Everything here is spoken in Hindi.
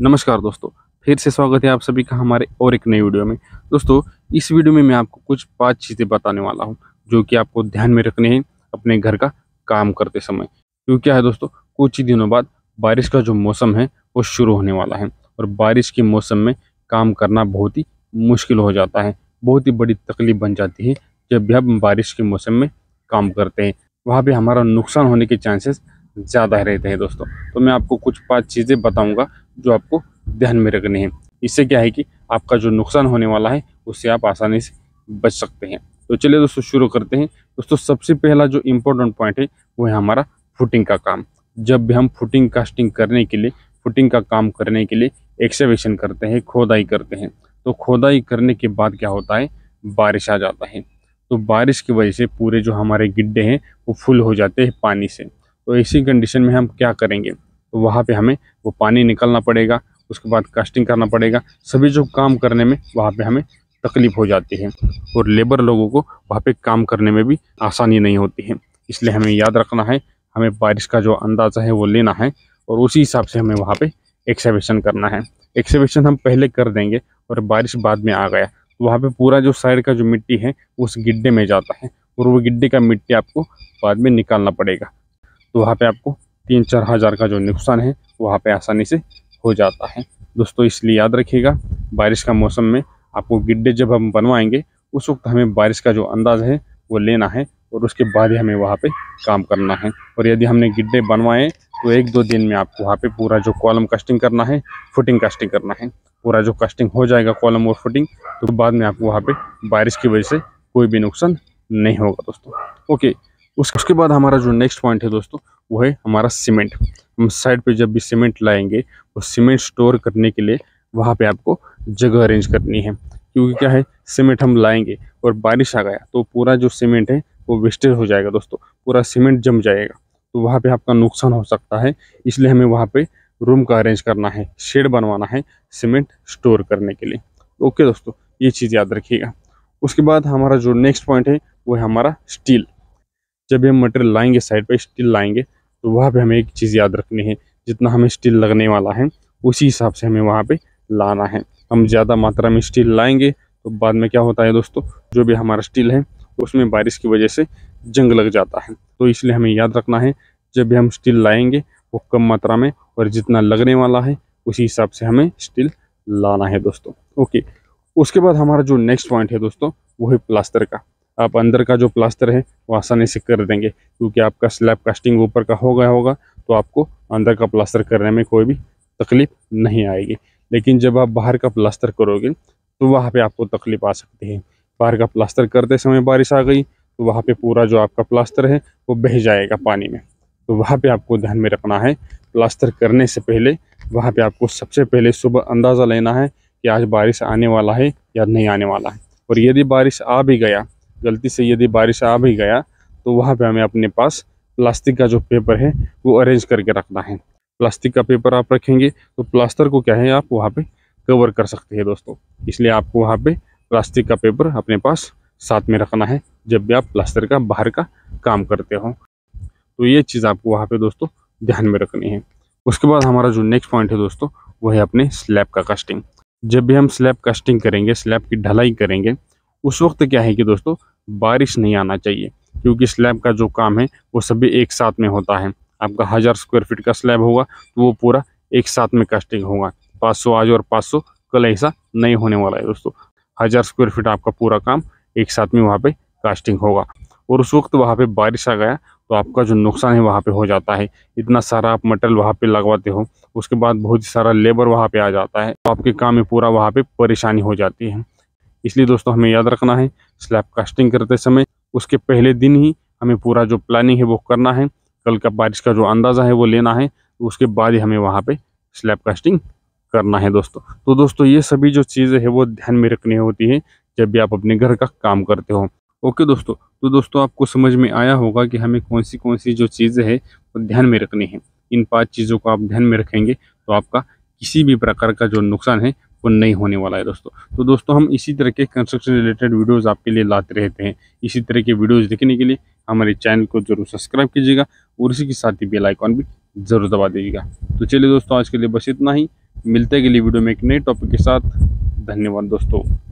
नमस्कार दोस्तों फिर से स्वागत है आप सभी का हमारे और एक नए वीडियो में दोस्तों इस वीडियो में मैं आपको कुछ पांच चीज़ें बताने वाला हूं जो कि आपको ध्यान में रखने हैं अपने घर का काम करते समय क्यों क्या है दोस्तों कुछ ही दिनों बाद बारिश का जो मौसम है वो शुरू होने वाला है और बारिश के मौसम में काम करना बहुत ही मुश्किल हो जाता है बहुत ही बड़ी तकलीफ बन जाती है जब भी हम बारिश के मौसम में काम करते हैं वहाँ पर हमारा नुकसान होने के चांसेस ज़्यादा रहते हैं दोस्तों तो मैं आपको कुछ पाँच चीज़ें बताऊँगा जो आपको ध्यान में रखने हैं इससे क्या है कि आपका जो नुकसान होने वाला है उससे आप आसानी से बच सकते हैं तो चलिए दोस्तों शुरू करते हैं दोस्तों सबसे पहला जो इम्पोर्टेंट पॉइंट है वो है हमारा फुटिंग का काम जब भी हम फुटिंग कास्टिंग करने के लिए फुटिंग का काम करने के लिए एक्सेवेशन करते हैं खोदाई करते हैं तो खोदाई करने के बाद क्या होता है बारिश आ जाता है तो बारिश की वजह से पूरे जो हमारे गिड्ढे हैं वो फुल हो जाते हैं पानी से तो ऐसी कंडीशन में हम क्या करेंगे तो वहाँ पे हमें वो पानी निकलना पड़ेगा उसके बाद कास्टिंग करना पड़ेगा सभी जो काम करने में वहाँ पे हमें तकलीफ़ हो जाती है और लेबर लोगों को वहाँ पे काम करने में भी आसानी नहीं होती है इसलिए हमें याद रखना है हमें बारिश का जो अंदाज़ा है वो लेना है और उसी हिसाब से हमें वहाँ पर एक्सीबिशन करना है एक्सीबिशन हम पहले कर देंगे और बारिश बाद में आ गया तो वहाँ पर पूरा जो साइड का जो मिट्टी है उस गिड्ढे में जाता है और वो गिड्ढे का मिट्टी आपको बाद में निकालना पड़ेगा तो वहाँ पे आपको तीन चार हज़ार का जो नुकसान है वहाँ पे आसानी से हो जाता है दोस्तों इसलिए याद रखिएगा बारिश का मौसम में आपको गिड्डे जब हम बनवाएंगे उस वक्त हमें बारिश का जो अंदाज़ है वो लेना है और उसके बाद ही हमें वहाँ पे काम करना है और यदि हमने गिड्डे बनवाए तो एक दो दिन में आपको वहाँ पर पूरा जो कॉलम कास्टिंग करना है फुटिंग कास्टिंग करना है पूरा जो कास्टिंग हो जाएगा कॉलम और फुटिंग तो बाद में आपको वहाँ पर बारिश की वजह से कोई भी नुकसान नहीं होगा दोस्तों ओके उसके बाद हमारा जो नेक्स्ट पॉइंट है दोस्तों वो है हमारा सीमेंट हम साइड पे जब भी सीमेंट लाएंगे वो सीमेंट स्टोर करने के लिए वहाँ पे आपको जगह अरेंज करनी है क्योंकि क्या है सीमेंट हम लाएंगे और बारिश आ गया तो पूरा जो सीमेंट है वो वेस्टेज हो जाएगा दोस्तों पूरा सीमेंट जम जाएगा तो वहाँ पर आपका नुकसान हो सकता है इसलिए हमें वहाँ पर रूम का अरेंज करना है शेड बनवाना है सीमेंट स्टोर करने के लिए ओके दोस्तों ये चीज़ याद रखिएगा उसके बाद हमारा जो नेक्स्ट पॉइंट है वो है हमारा स्टील जब भी हम मटेरियल लाएंगे साइड पर स्टील लाएंगे तो वहाँ पर हमें एक चीज़ याद रखनी है जितना हमें स्टील लगने वाला है उसी हिसाब से हमें वहाँ पर लाना है हम ज़्यादा मात्रा में स्टील लाएंगे तो बाद में क्या होता है दोस्तों जो भी हमारा स्टील है उसमें बारिश की वजह से जंग लग जाता है तो इसलिए हमें याद रखना है जब भी हम स्टील लाएंगे वो कम मात्रा में और जितना लगने वाला है उसी हिसाब से हमें स्टील लाना है दोस्तों ओके उसके बाद हमारा जो नेक्स्ट पॉइंट है दोस्तों वो है प्लास्टर का आप अंदर का जो प्लास्टर है वो आसानी से कर देंगे क्योंकि आपका स्लैब कास्टिंग ऊपर का हो गया होगा तो आपको अंदर का प्लास्टर करने में कोई भी तकलीफ नहीं आएगी लेकिन जब आप बाहर का प्लास्टर करोगे तो वहाँ पे आपको तकलीफ आ सकती है बाहर का प्लास्टर करते समय बारिश आ गई तो वहाँ पे पूरा जो आपका प्लास्टर है वो बह जाएगा पानी में तो वहाँ पे आपको ध्यान में रखना है प्लास्टर करने से पहले वहाँ पे आपको सबसे पहले सुबह अंदाज़ा लेना है कि आज बारिश आने वाला है या नहीं आने वाला है और यदि बारिश आ भी गया गलती से यदि बारिश आ भी गया तो वहाँ पे हमें अपने पास प्लास्टिक का जो पेपर है वो अरेंज करके रखना है प्लास्टिक का पेपर आप रखेंगे तो प्लास्टर को क्या है आप वहाँ पे कवर कर सकते हैं दोस्तों इसलिए आपको वहाँ पे प्लास्टिक का पेपर अपने पास साथ में रखना है जब भी आप प्लास्टर का बाहर का काम करते हो तो ये चीज़ आपको वहाँ पर दोस्तों ध्यान में रखनी है उसके बाद हमारा जो नेक्स्ट पॉइंट है दोस्तों वो है अपने स्लैब का कास्टिंग जब भी हम स्लैब कास्टिंग करेंगे स्लैब की ढलाई करेंगे उस वक्त क्या है कि दोस्तों बारिश नहीं आना चाहिए क्योंकि स्लैब का जो काम है वो सभी एक साथ में होता है आपका हज़ार स्क्वायर फीट का स्लैब होगा तो वो पूरा एक साथ में कास्टिंग होगा पाँच सौ आज और पाँच सौ कल ऐसा नहीं होने वाला है दोस्तों हज़ार स्क्वायर फीट आपका पूरा काम एक साथ में वहाँ पर कास्टिंग होगा और उस वक्त वहाँ पर बारिश आ गया तो आपका जो नुकसान है वहाँ पे हो जाता है इतना सारा आप मटेरियल वहाँ पे लगवाते हो उसके बाद बहुत ही सारा लेबर वहाँ पे आ जाता है तो आपके काम में पूरा वहाँ पे परेशानी हो जाती है इसलिए दोस्तों हमें याद रखना है स्लैब कास्टिंग करते समय उसके पहले दिन ही हमें पूरा जो प्लानिंग है वो करना है कल का बारिश का जो अंदाज़ा है वो लेना है उसके बाद ही हमें वहाँ पर स्लैब कास्टिंग करना है दोस्तों तो दोस्तों ये सभी जो चीज़ें हैं वो ध्यान में रखनी होती है जब भी आप अपने घर का काम करते हो ओके दोस्तों तो दोस्तों आपको समझ में आया होगा कि हमें कौन सी कौन सी जो चीज़ें हैं वो ध्यान में रखनी है इन पाँच चीज़ों को आप ध्यान में रखेंगे तो आपका किसी भी प्रकार का जो नुकसान है ओपन नहीं होने वाला है दोस्तों तो दोस्तों हम इसी तरह के कंस्ट्रक्शन रिलेटेड वीडियोज़ आपके लिए लाते रहते हैं इसी तरह के वीडियोज़ देखने के लिए हमारे चैनल को जरूर सब्सक्राइब कीजिएगा और इसी के साथ ही बेलाइकॉन भी ज़रूर दबा दीजिएगा तो चलिए दोस्तों आज के लिए बस इतना ही मिलते अगली वीडियो में एक नए टॉपिक के साथ धन्यवाद दोस्तों